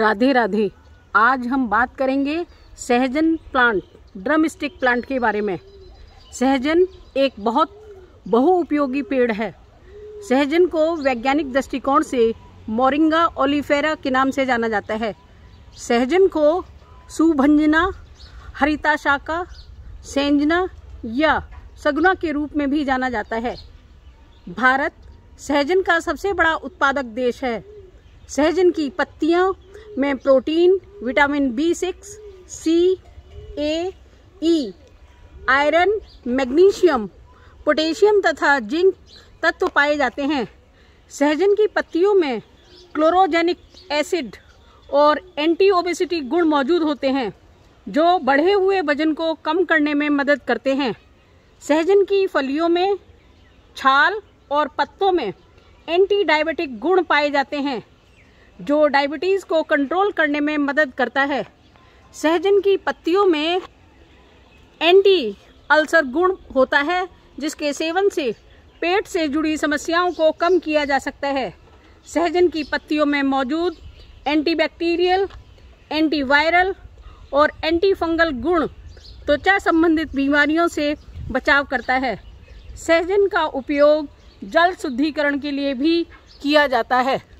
राधे राधे आज हम बात करेंगे सहजन प्लांट ड्रम स्टिक प्लांट के बारे में सहजन एक बहुत बहुउपयोगी पेड़ है सहजन को वैज्ञानिक दृष्टिकोण से मोरिंगा ओलिफेरा के नाम से जाना जाता है सहजन को सुभंजना हरिता शाखा सेंजना या सगुना के रूप में भी जाना जाता है भारत सहजन का सबसे बड़ा उत्पादक देश है सहजन की पत्तियां में protein vitamin B six C A E iron magnesium potassium तथा जिंक तत्व तो पाए जाते हैं सहजन की पत्तियों में क्लोरोजेनिक एसिड और एंटी ओबेसिटी गुण मौजूद होते हैं जो बढ़े हुए वजन को कम करने में मदद करते हैं सहजन की फलियों में छाल और पत्तों में एंटी डायबिटिक गुण पाए जाते हैं जो डायबिटीज़ को कंट्रोल करने में मदद करता है सहजन की पत्तियों में एंटी अल्सर गुण होता है जिसके सेवन से पेट से जुड़ी समस्याओं को कम किया जा सकता है सहजन की पत्तियों में मौजूद एंटीबैक्टीरियल एंटीवायरल और एंटी फंगल गुण त्वचा संबंधित बीमारियों से बचाव करता है सहजन का उपयोग जल शुद्धिकरण के लिए भी किया जाता है